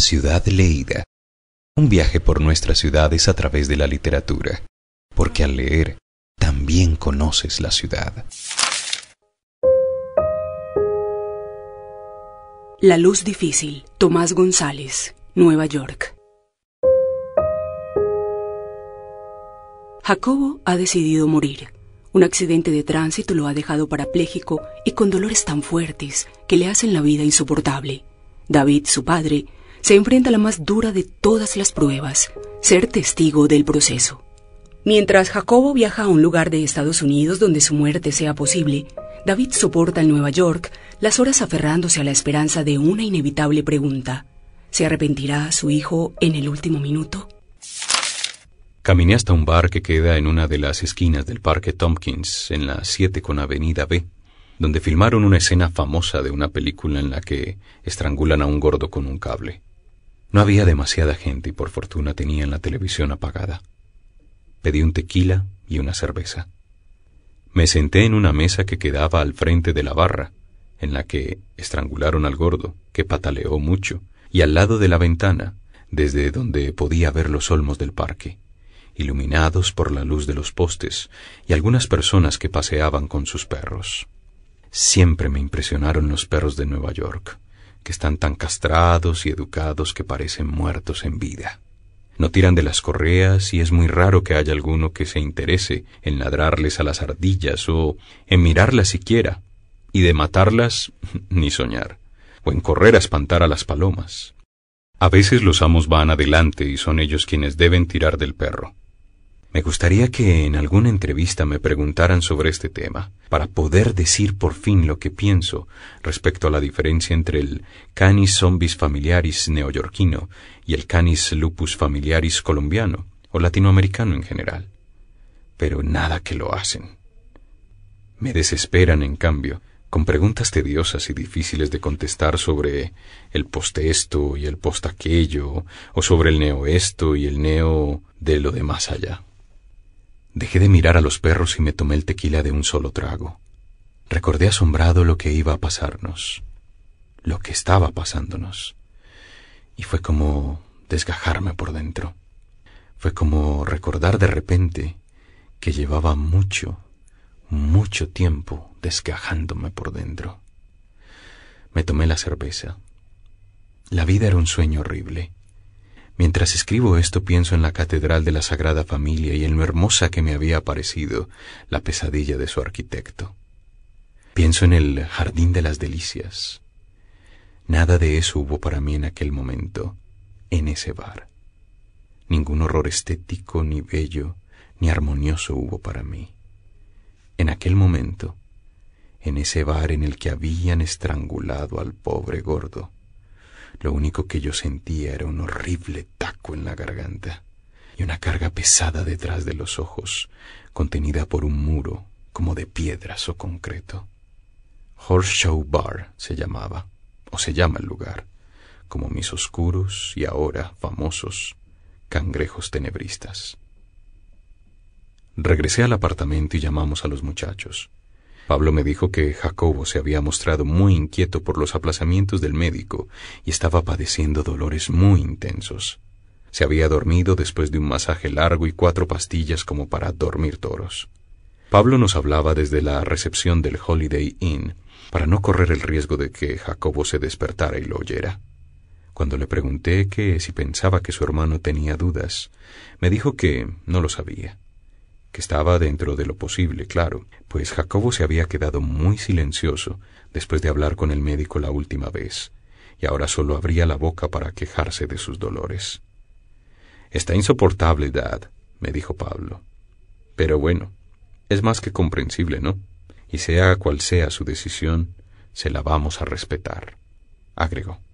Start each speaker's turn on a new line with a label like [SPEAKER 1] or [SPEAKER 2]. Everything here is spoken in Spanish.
[SPEAKER 1] ciudad leída. Un viaje por nuestras ciudades a través de la literatura, porque al leer también conoces la ciudad.
[SPEAKER 2] La luz difícil, Tomás González, Nueva York. Jacobo ha decidido morir. Un accidente de tránsito lo ha dejado parapléjico y con dolores tan fuertes que le hacen la vida insoportable. David, su padre, se enfrenta a la más dura de todas las pruebas, ser testigo del proceso. Mientras Jacobo viaja a un lugar de Estados Unidos donde su muerte sea posible, David soporta en Nueva York las horas aferrándose a la esperanza de una inevitable pregunta. ¿Se arrepentirá su hijo en el último minuto?
[SPEAKER 1] Caminé hasta un bar que queda en una de las esquinas del Parque Tompkins, en la 7 con Avenida B, donde filmaron una escena famosa de una película en la que estrangulan a un gordo con un cable. No había demasiada gente y por fortuna tenían la televisión apagada. Pedí un tequila y una cerveza. Me senté en una mesa que quedaba al frente de la barra, en la que estrangularon al gordo, que pataleó mucho, y al lado de la ventana, desde donde podía ver los olmos del parque, iluminados por la luz de los postes y algunas personas que paseaban con sus perros. Siempre me impresionaron los perros de Nueva York que están tan castrados y educados que parecen muertos en vida. No tiran de las correas y es muy raro que haya alguno que se interese en ladrarles a las ardillas o en mirarlas siquiera, y de matarlas ni soñar, o en correr a espantar a las palomas. A veces los amos van adelante y son ellos quienes deben tirar del perro. Me gustaría que en alguna entrevista me preguntaran sobre este tema, para poder decir por fin lo que pienso respecto a la diferencia entre el Canis zombis familiaris neoyorquino y el Canis lupus familiaris colombiano o latinoamericano en general. Pero nada que lo hacen. Me desesperan, en cambio, con preguntas tediosas y difíciles de contestar sobre el postesto esto y el post aquello, o sobre el neo esto y el neo de lo de más allá. Dejé de mirar a los perros y me tomé el tequila de un solo trago. Recordé asombrado lo que iba a pasarnos, lo que estaba pasándonos. Y fue como desgajarme por dentro. Fue como recordar de repente que llevaba mucho, mucho tiempo desgajándome por dentro. Me tomé la cerveza. La vida era un sueño horrible. Mientras escribo esto pienso en la Catedral de la Sagrada Familia y en lo hermosa que me había parecido la pesadilla de su arquitecto. Pienso en el Jardín de las Delicias. Nada de eso hubo para mí en aquel momento, en ese bar. Ningún horror estético, ni bello, ni armonioso hubo para mí. En aquel momento, en ese bar en el que habían estrangulado al pobre gordo, lo único que yo sentía era un horrible taco en la garganta y una carga pesada detrás de los ojos, contenida por un muro como de piedras o concreto. Horseshow Bar se llamaba, o se llama el lugar, como mis oscuros y ahora famosos cangrejos tenebristas. Regresé al apartamento y llamamos a los muchachos. Pablo me dijo que Jacobo se había mostrado muy inquieto por los aplazamientos del médico y estaba padeciendo dolores muy intensos. Se había dormido después de un masaje largo y cuatro pastillas como para dormir toros. Pablo nos hablaba desde la recepción del Holiday Inn para no correr el riesgo de que Jacobo se despertara y lo oyera. Cuando le pregunté que si pensaba que su hermano tenía dudas, me dijo que no lo sabía que estaba dentro de lo posible, claro, pues Jacobo se había quedado muy silencioso después de hablar con el médico la última vez, y ahora solo abría la boca para quejarse de sus dolores. Está insoportable, Dad, me dijo Pablo. Pero bueno, es más que comprensible, ¿no? Y sea cual sea su decisión, se la vamos a respetar, agregó.